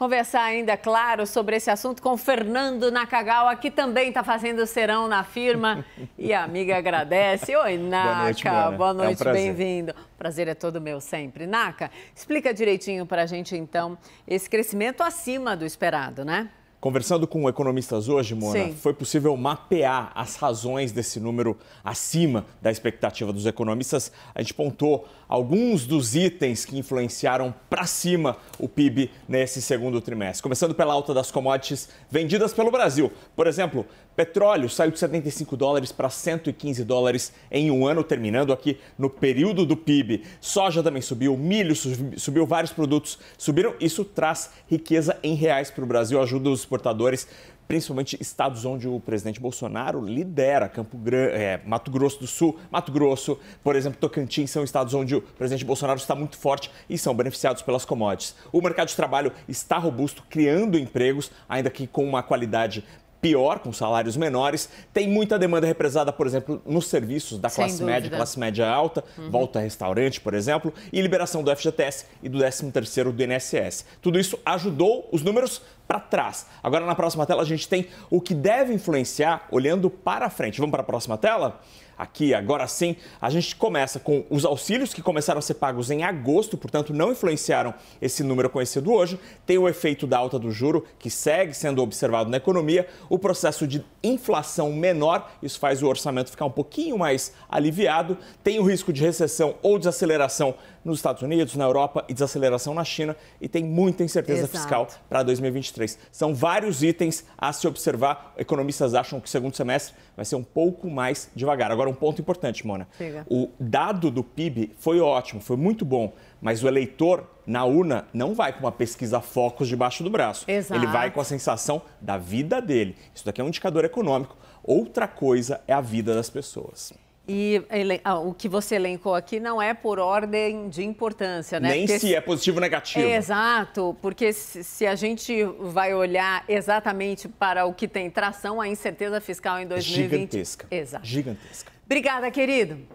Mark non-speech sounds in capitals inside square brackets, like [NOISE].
Conversar ainda, claro, sobre esse assunto com Fernando Nakagawa, que também está fazendo serão na firma. E a amiga agradece. Oi, Naka. [LAUGHS] Boa noite, noite é um bem-vindo. Prazer é todo meu sempre. Naka, explica direitinho para a gente, então, esse crescimento acima do esperado, né? Conversando com economistas hoje, Mona, Sim. foi possível mapear as razões desse número acima da expectativa dos economistas. A gente pontou alguns dos itens que influenciaram para cima o PIB nesse segundo trimestre. Começando pela alta das commodities vendidas pelo Brasil. Por exemplo, petróleo saiu de 75 dólares para 115 dólares em um ano, terminando aqui no período do PIB. Soja também subiu, milho subiu, vários produtos subiram. Isso traz riqueza em reais para o Brasil, ajuda os exportadores, principalmente estados onde o presidente Bolsonaro lidera, Campo Grande, é, Mato Grosso do Sul, Mato Grosso, por exemplo, Tocantins, são estados onde o presidente Bolsonaro está muito forte e são beneficiados pelas commodities. O mercado de trabalho está robusto, criando empregos, ainda que com uma qualidade pior, com salários menores. Tem muita demanda represada, por exemplo, nos serviços da classe média, classe média alta, uhum. volta a restaurante, por exemplo, e liberação do FGTS e do 13º do INSS. Tudo isso ajudou os números, para trás. Agora na próxima tela a gente tem o que deve influenciar olhando para frente. Vamos para a próxima tela? aqui agora sim. A gente começa com os auxílios que começaram a ser pagos em agosto, portanto não influenciaram esse número conhecido hoje. Tem o efeito da alta do juro que segue sendo observado na economia, o processo de inflação menor, isso faz o orçamento ficar um pouquinho mais aliviado. Tem o risco de recessão ou desaceleração nos Estados Unidos, na Europa e desaceleração na China e tem muita incerteza Exato. fiscal para 2023. São vários itens a se observar. Economistas acham que o segundo semestre vai ser um pouco mais devagar. Agora um ponto importante, Mona. Chega. O dado do PIB foi ótimo, foi muito bom, mas o eleitor na urna não vai com uma pesquisa focos debaixo do braço. Exato. Ele vai com a sensação da vida dele. Isso daqui é um indicador econômico. Outra coisa é a vida das pessoas. E ah, o que você elencou aqui não é por ordem de importância, né? Nem porque se é positivo ou negativo. Exato, porque se a gente vai olhar exatamente para o que tem tração, a incerteza fiscal em 2020... Gigantesca. Exato. Gigantesca. Obrigada, querido.